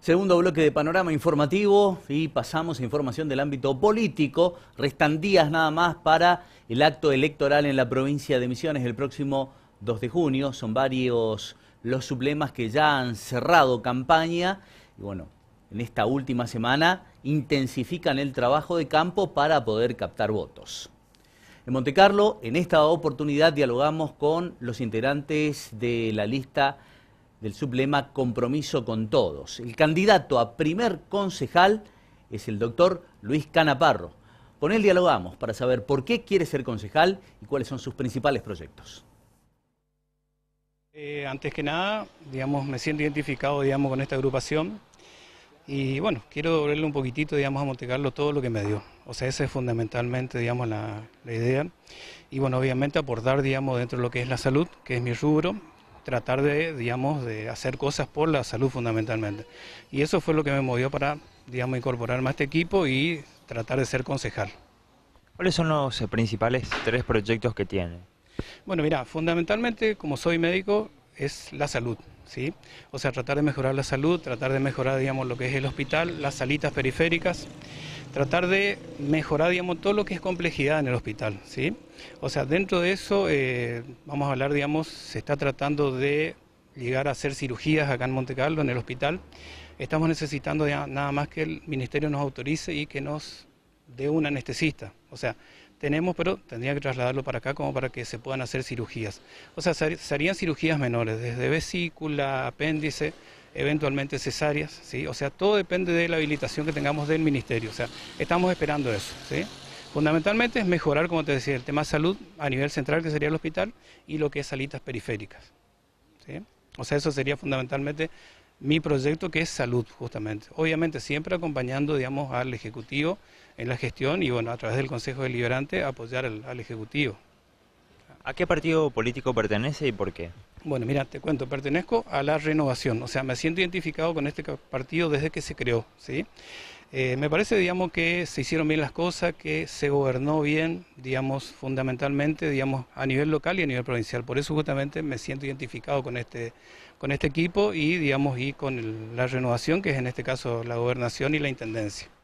Segundo bloque de panorama informativo y pasamos a información del ámbito político. Restan días nada más para el acto electoral en la provincia de Misiones el próximo 2 de junio. Son varios los sublemas que ya han cerrado campaña y bueno, en esta última semana intensifican el trabajo de campo para poder captar votos. En Montecarlo, en esta oportunidad dialogamos con los integrantes de la lista del sublema Compromiso con Todos. El candidato a primer concejal es el doctor Luis Canaparro. Con él dialogamos para saber por qué quiere ser concejal y cuáles son sus principales proyectos. Eh, antes que nada, digamos, me siento identificado digamos, con esta agrupación y bueno, quiero darle un poquitito digamos, a Montecarlo todo lo que me dio. O sea, esa es fundamentalmente digamos, la, idea. Y bueno, obviamente aportar digamos, dentro de lo que es la salud, que es mi rubro, tratar de, digamos, de hacer cosas por la salud fundamentalmente. Y eso fue lo que me movió para, digamos, incorporarme a este equipo y tratar de ser concejal. ¿Cuáles son los eh, principales tres proyectos que tiene? Bueno, mira, fundamentalmente, como soy médico, es la salud, ¿sí? O sea, tratar de mejorar la salud, tratar de mejorar, digamos, lo que es el hospital, las salitas periféricas tratar de mejorar, digamos, todo lo que es complejidad en el hospital, ¿sí? O sea, dentro de eso, eh, vamos a hablar, digamos, se está tratando de llegar a hacer cirugías acá en Monte Carlo, en el hospital. Estamos necesitando nada más que el ministerio nos autorice y que nos dé un anestesista. O sea, tenemos, pero tendría que trasladarlo para acá como para que se puedan hacer cirugías. O sea, serían cirugías menores, desde vesícula, apéndice, eventualmente cesáreas, ¿sí? O sea, todo depende de la habilitación que tengamos del ministerio, o sea, estamos esperando eso, ¿sí? Fundamentalmente es mejorar, como te decía, el tema salud a nivel central, que sería el hospital, y lo que es salitas periféricas, O sea, eso sería fundamentalmente mi proyecto que es salud, justamente. Obviamente siempre acompañando, digamos, al Ejecutivo en la gestión y, bueno, a través del Consejo Deliberante apoyar al Ejecutivo. ¿A qué partido político pertenece y por qué? Bueno, mira, te cuento, pertenezco a la renovación, o sea, me siento identificado con este partido desde que se creó, ¿sí? Eh, me parece, digamos, que se hicieron bien las cosas, que se gobernó bien, digamos, fundamentalmente, digamos, a nivel local y a nivel provincial. Por eso justamente me siento identificado con este, este equipo y, digamos, y con la renovación, que es en este caso la gobernación y la intendencia.